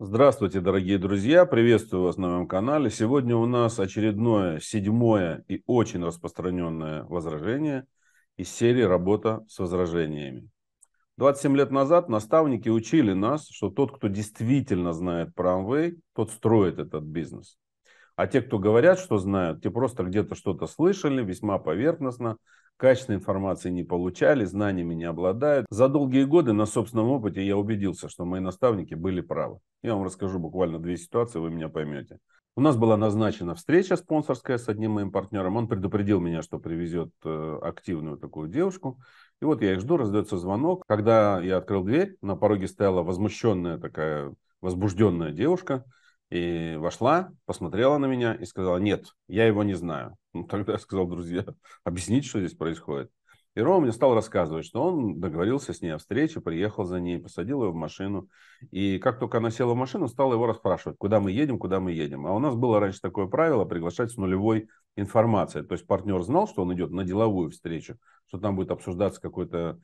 Здравствуйте, дорогие друзья! Приветствую вас на моем канале. Сегодня у нас очередное, седьмое и очень распространенное возражение из серии «Работа с возражениями». 27 лет назад наставники учили нас, что тот, кто действительно знает про Amway, тот строит этот бизнес. А те, кто говорят, что знают, те просто где-то что-то слышали, весьма поверхностно, качественной информации не получали, знаниями не обладают. За долгие годы на собственном опыте я убедился, что мои наставники были правы. Я вам расскажу буквально две ситуации, вы меня поймете. У нас была назначена встреча спонсорская с одним моим партнером. Он предупредил меня, что привезет э, активную такую девушку. И вот я их жду, раздается звонок. Когда я открыл дверь, на пороге стояла возмущенная такая, возбужденная девушка – и вошла, посмотрела на меня и сказала, нет, я его не знаю. Ну, тогда я сказал, друзья, объясните, что здесь происходит. И Рома мне стал рассказывать, что он договорился с ней о встрече, приехал за ней, посадил ее в машину. И как только она села в машину, стал его расспрашивать, куда мы едем, куда мы едем. А у нас было раньше такое правило приглашать с нулевой информацией. То есть партнер знал, что он идет на деловую встречу, что там будет обсуждаться какое-то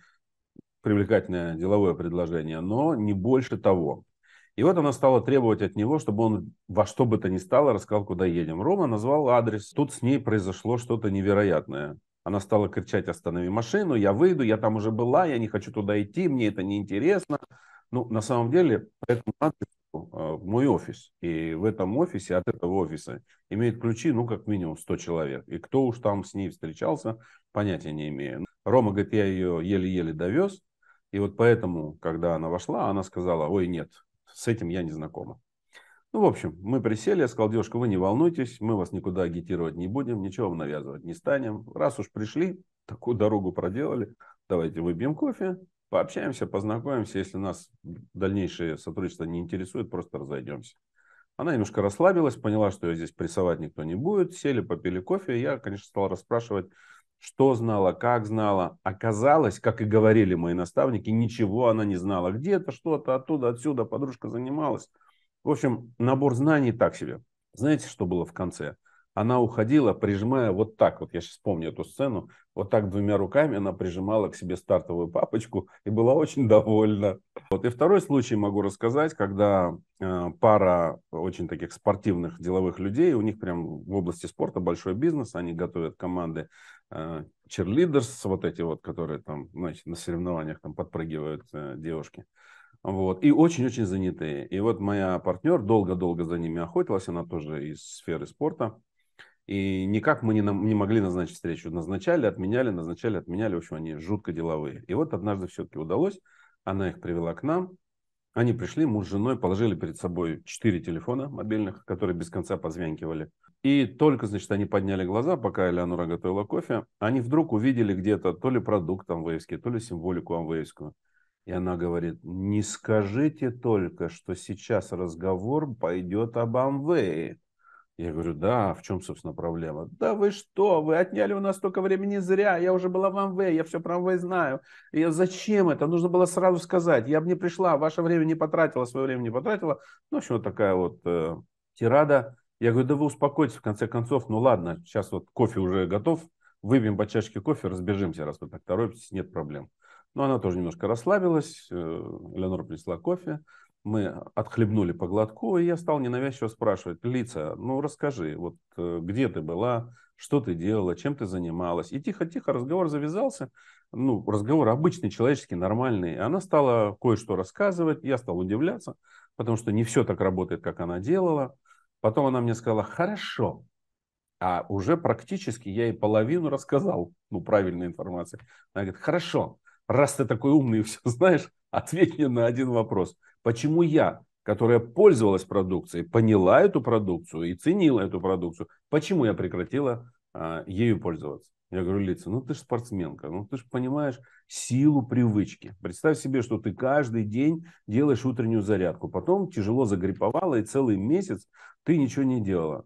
привлекательное деловое предложение, но не больше того. И вот она стала требовать от него, чтобы он во что бы то ни стало рассказал, куда едем. Рома назвал адрес. Тут с ней произошло что-то невероятное. Она стала кричать, останови машину, я выйду, я там уже была, я не хочу туда идти, мне это неинтересно. Ну, на самом деле, по этому адресу э, мой офис. И в этом офисе, от этого офиса, имеет ключи, ну, как минимум 100 человек. И кто уж там с ней встречался, понятия не имею. Рома говорит, я ее еле-еле довез. И вот поэтому, когда она вошла, она сказала, ой, нет, с этим я не знакома. Ну, в общем, мы присели, я сказал, девушка, вы не волнуйтесь, мы вас никуда агитировать не будем, ничего вам навязывать не станем. Раз уж пришли, такую дорогу проделали, давайте выпьем кофе, пообщаемся, познакомимся. Если нас дальнейшее сотрудничество не интересует, просто разойдемся. Она немножко расслабилась, поняла, что ее здесь прессовать никто не будет, сели, попили кофе. Я, конечно, стал расспрашивать, что знала, как знала. Оказалось, как и говорили мои наставники, ничего она не знала. Где-то что-то оттуда, отсюда подружка занималась. В общем, набор знаний так себе. Знаете, что было в конце? она уходила, прижимая вот так, вот я сейчас помню эту сцену, вот так двумя руками она прижимала к себе стартовую папочку и была очень довольна. Вот и второй случай могу рассказать, когда э, пара очень таких спортивных деловых людей, у них прям в области спорта большой бизнес, они готовят команды э, черлидерс, вот эти вот, которые там, значит, на соревнованиях там подпрыгивают э, девушки. Вот. И очень-очень занятые. И вот моя партнер долго-долго за ними охотилась, она тоже из сферы спорта. И никак мы не, нам, не могли назначить встречу. Назначали, отменяли, назначали, отменяли. В общем, они жутко деловые. И вот однажды все-таки удалось. Она их привела к нам. Они пришли, муж с женой положили перед собой четыре телефона мобильных, которые без конца позвянкивали. И только, значит, они подняли глаза, пока Элеонора готовила кофе, они вдруг увидели где-то то ли продукт амвейский, то ли символику амвейскую. И она говорит, не скажите только, что сейчас разговор пойдет об Амвее. Я говорю, да, в чем, собственно, проблема? Да вы что, вы отняли у нас столько времени зря, я уже была в Амве, я все про Амве знаю. И зачем это? Нужно было сразу сказать. Я бы не пришла, ваше время не потратила, свое время не потратила. Ну, в общем, вот такая вот э, тирада. Я говорю, да вы успокойтесь, в конце концов, ну ладно, сейчас вот кофе уже готов, выпьем по чашке кофе, разбежимся, раз вы так торопитесь, нет проблем. Но она тоже немножко расслабилась, э, Леонора принесла кофе мы отхлебнули по глотку, и я стал ненавязчиво спрашивать, Лица, ну расскажи, вот э, где ты была, что ты делала, чем ты занималась. И тихо-тихо разговор завязался, ну, разговор обычный, человеческий, нормальный. Она стала кое-что рассказывать, я стал удивляться, потому что не все так работает, как она делала. Потом она мне сказала, хорошо, а уже практически я ей половину рассказал, ну, правильной информации. Она говорит, хорошо, раз ты такой умный и все знаешь, ответь мне на один вопрос – Почему я, которая пользовалась продукцией, поняла эту продукцию и ценила эту продукцию, почему я прекратила а, ею пользоваться? Я говорю, Лица, ну ты же спортсменка, ну ты же понимаешь силу привычки. Представь себе, что ты каждый день делаешь утреннюю зарядку, потом тяжело загрипповала и целый месяц ты ничего не делала.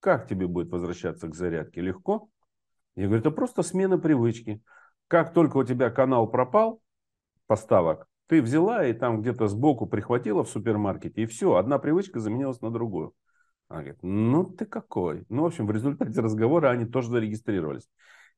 Как тебе будет возвращаться к зарядке? Легко? Я говорю, это просто смена привычки. Как только у тебя канал пропал, поставок, ты взяла и там где-то сбоку прихватила в супермаркете, и все, одна привычка заменилась на другую. Она говорит, ну ты какой? Ну, в общем, в результате разговора они тоже зарегистрировались.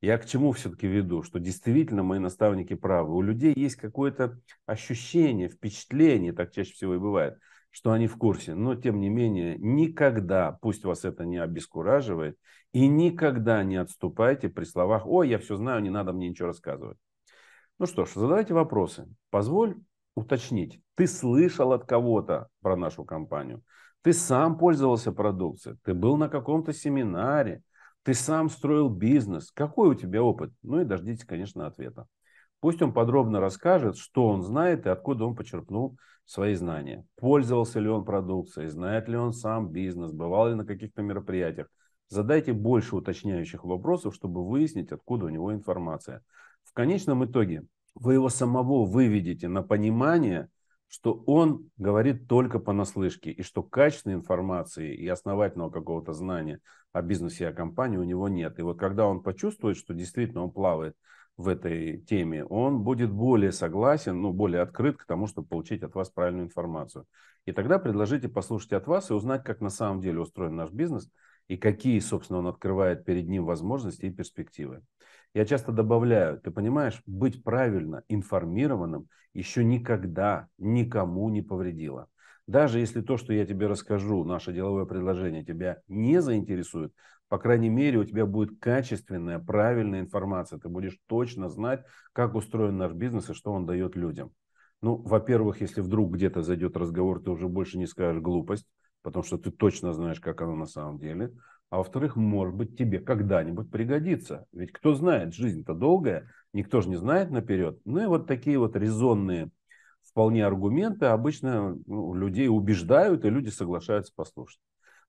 Я к чему все-таки веду, что действительно мои наставники правы. У людей есть какое-то ощущение, впечатление, так чаще всего и бывает, что они в курсе. Но, тем не менее, никогда, пусть вас это не обескураживает, и никогда не отступайте при словах «Ой, я все знаю, не надо мне ничего рассказывать». Ну что ж, задавайте вопросы. Позволь уточнить. Ты слышал от кого-то про нашу компанию? Ты сам пользовался продукцией? Ты был на каком-то семинаре? Ты сам строил бизнес? Какой у тебя опыт? Ну и дождитесь, конечно, ответа. Пусть он подробно расскажет, что он знает и откуда он почерпнул свои знания. Пользовался ли он продукцией, знает ли он сам бизнес, бывал ли на каких-то мероприятиях. Задайте больше уточняющих вопросов, чтобы выяснить, откуда у него информация. В конечном итоге вы его самого выведете на понимание, что он говорит только понаслышке, и что качественной информации и основательного какого-то знания о бизнесе и о компании у него нет. И вот когда он почувствует, что действительно он плавает в этой теме, он будет более согласен, ну, более открыт к тому, чтобы получить от вас правильную информацию. И тогда предложите послушать от вас и узнать, как на самом деле устроен наш бизнес и какие, собственно, он открывает перед ним возможности и перспективы. Я часто добавляю, ты понимаешь, быть правильно информированным еще никогда никому не повредило. Даже если то, что я тебе расскажу, наше деловое предложение тебя не заинтересует, по крайней мере, у тебя будет качественная, правильная информация. Ты будешь точно знать, как устроен наш бизнес и что он дает людям. Ну, во-первых, если вдруг где-то зайдет разговор, ты уже больше не скажешь глупость, потому что ты точно знаешь, как оно на самом деле а во-вторых, может быть, тебе когда-нибудь пригодится. Ведь кто знает, жизнь-то долгая, никто же не знает наперед. Ну и вот такие вот резонные вполне аргументы обычно ну, людей убеждают, и люди соглашаются послушать.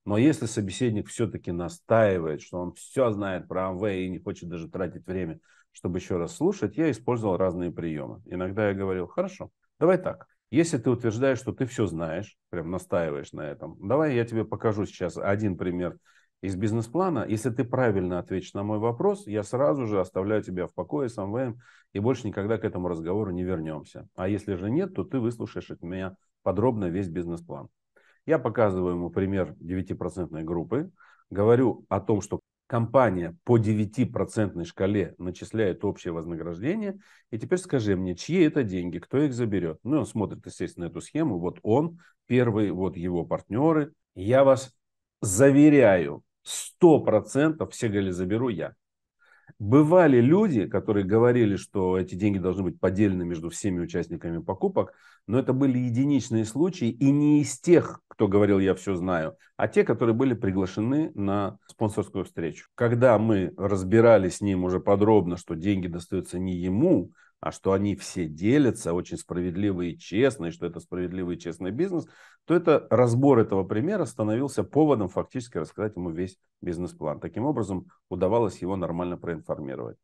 Но если собеседник все-таки настаивает, что он все знает про Amway и не хочет даже тратить время, чтобы еще раз слушать, я использовал разные приемы. Иногда я говорил, хорошо, давай так. Если ты утверждаешь, что ты все знаешь, прям настаиваешь на этом, давай я тебе покажу сейчас один пример из бизнес-плана, если ты правильно ответишь на мой вопрос, я сразу же оставляю тебя в покое с МВМ и больше никогда к этому разговору не вернемся. А если же нет, то ты выслушаешь от меня подробно весь бизнес-план. Я показываю ему пример 9% группы, говорю о том, что компания по 9% шкале начисляет общее вознаграждение. И теперь скажи мне, чьи это деньги, кто их заберет? Ну, он смотрит, естественно, эту схему. Вот он, первый, вот его партнеры. Я вас заверяю, 100% все говорили, заберу я. Бывали люди, которые говорили, что эти деньги должны быть поделены между всеми участниками покупок, но это были единичные случаи и не из тех, кто говорил «я все знаю», а те, которые были приглашены на спонсорскую встречу. Когда мы разбирали с ним уже подробно, что деньги достаются не ему, а что они все делятся очень справедливо и честно, и что это справедливый и честный бизнес, то это разбор этого примера становился поводом фактически рассказать ему весь бизнес-план. Таким образом, удавалось его нормально проинформировать.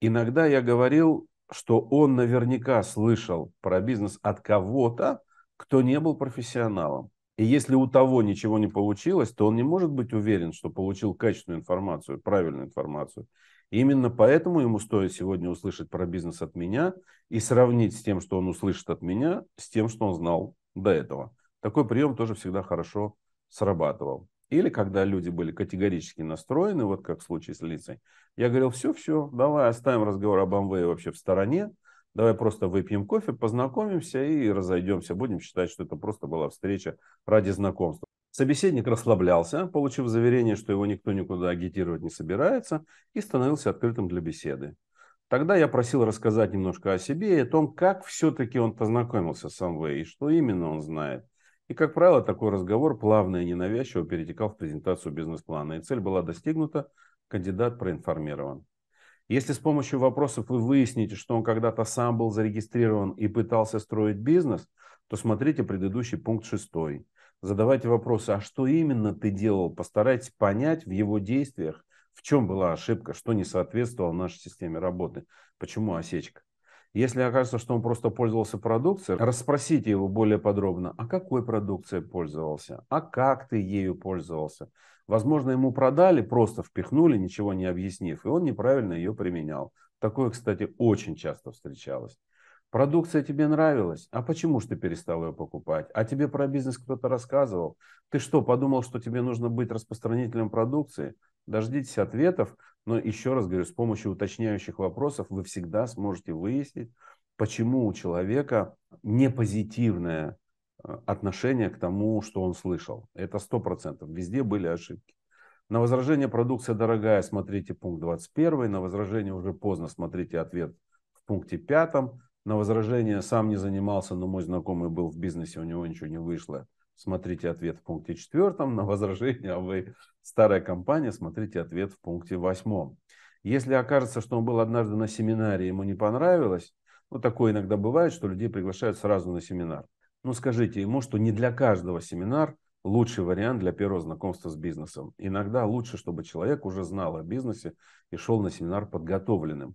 Иногда я говорил, что он наверняка слышал про бизнес от кого-то, кто не был профессионалом. И если у того ничего не получилось, то он не может быть уверен, что получил качественную информацию, правильную информацию. Именно поэтому ему стоит сегодня услышать про бизнес от меня и сравнить с тем, что он услышит от меня, с тем, что он знал до этого. Такой прием тоже всегда хорошо срабатывал. Или когда люди были категорически настроены, вот как в случае с Лицей, я говорил, все-все, давай оставим разговор об Амвее вообще в стороне, давай просто выпьем кофе, познакомимся и разойдемся. Будем считать, что это просто была встреча ради знакомства. Собеседник расслаблялся, получив заверение, что его никто никуда агитировать не собирается, и становился открытым для беседы. Тогда я просил рассказать немножко о себе и о том, как все-таки он познакомился с Amway и что именно он знает. И, как правило, такой разговор плавно и ненавязчиво перетекал в презентацию бизнес-плана, и цель была достигнута, кандидат проинформирован. Если с помощью вопросов вы выясните, что он когда-то сам был зарегистрирован и пытался строить бизнес, то смотрите предыдущий пункт шестой задавайте вопросы, а что именно ты делал, постарайтесь понять в его действиях, в чем была ошибка, что не соответствовало нашей системе работы, почему осечка. Если окажется, что он просто пользовался продукцией, расспросите его более подробно, а какой продукцией пользовался, а как ты ею пользовался. Возможно, ему продали, просто впихнули, ничего не объяснив, и он неправильно ее применял. Такое, кстати, очень часто встречалось. Продукция тебе нравилась? А почему же ты перестал ее покупать? А тебе про бизнес кто-то рассказывал? Ты что, подумал, что тебе нужно быть распространителем продукции? Дождитесь ответов, но еще раз говорю, с помощью уточняющих вопросов вы всегда сможете выяснить, почему у человека непозитивное э, отношение к тому, что он слышал. Это сто процентов, Везде были ошибки. На возражение продукция дорогая, смотрите пункт 21. На возражение уже поздно, смотрите ответ в пункте 5 на возражение сам не занимался, но мой знакомый был в бизнесе, у него ничего не вышло. Смотрите ответ в пункте четвертом. На возражение, а вы старая компания, смотрите ответ в пункте восьмом. Если окажется, что он был однажды на семинаре, ему не понравилось, ну, такое иногда бывает, что людей приглашают сразу на семинар. Ну, скажите ему, что не для каждого семинар лучший вариант для первого знакомства с бизнесом. Иногда лучше, чтобы человек уже знал о бизнесе и шел на семинар подготовленным.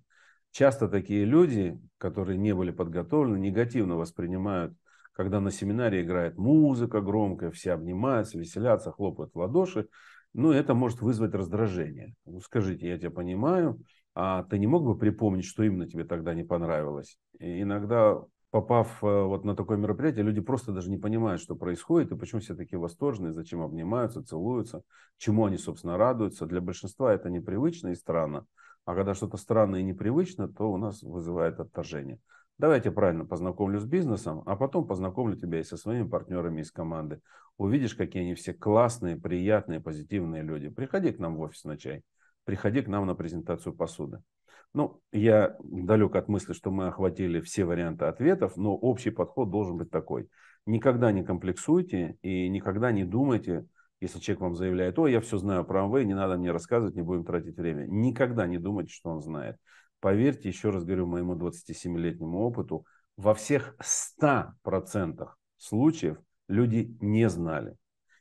Часто такие люди, которые не были подготовлены, негативно воспринимают, когда на семинаре играет музыка громкая, все обнимаются, веселятся, хлопают в ладоши. Ну, это может вызвать раздражение. Ну, скажите, я тебя понимаю, а ты не мог бы припомнить, что именно тебе тогда не понравилось? И иногда, попав э, вот на такое мероприятие, люди просто даже не понимают, что происходит и почему все такие восторженные, зачем обнимаются, целуются, чему они, собственно, радуются. Для большинства это непривычно и странно. А когда что-то странное и непривычно, то у нас вызывает отторжение. Давайте правильно познакомлю с бизнесом, а потом познакомлю тебя и со своими партнерами из команды. Увидишь, какие они все классные, приятные, позитивные люди. Приходи к нам в офис на чай. Приходи к нам на презентацию посуды. Ну, я далек от мысли, что мы охватили все варианты ответов, но общий подход должен быть такой. Никогда не комплексуйте и никогда не думайте, если человек вам заявляет, о, я все знаю про Amway, не надо мне рассказывать, не будем тратить время. Никогда не думайте, что он знает. Поверьте, еще раз говорю, моему 27-летнему опыту, во всех 100% случаев люди не знали.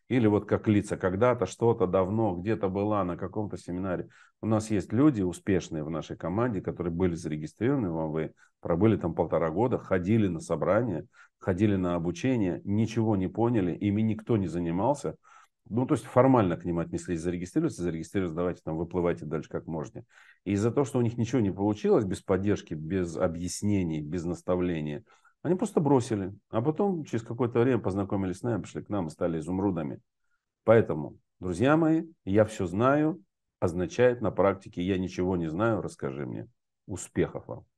Или вот как лица, когда-то, что-то, давно, где-то была на каком-то семинаре. У нас есть люди успешные в нашей команде, которые были зарегистрированы в АВ, пробыли там полтора года, ходили на собрания, ходили на обучение, ничего не поняли, ими никто не занимался – ну, то есть формально к ним отнеслись, зарегистрировались, зарегистрировались, давайте там выплывайте дальше как можете. И из-за того, что у них ничего не получилось, без поддержки, без объяснений, без наставления, они просто бросили. А потом через какое-то время познакомились с нами, пришли к нам и стали изумрудами. Поэтому, друзья мои, я все знаю, означает на практике я ничего не знаю, расскажи мне. Успехов вам!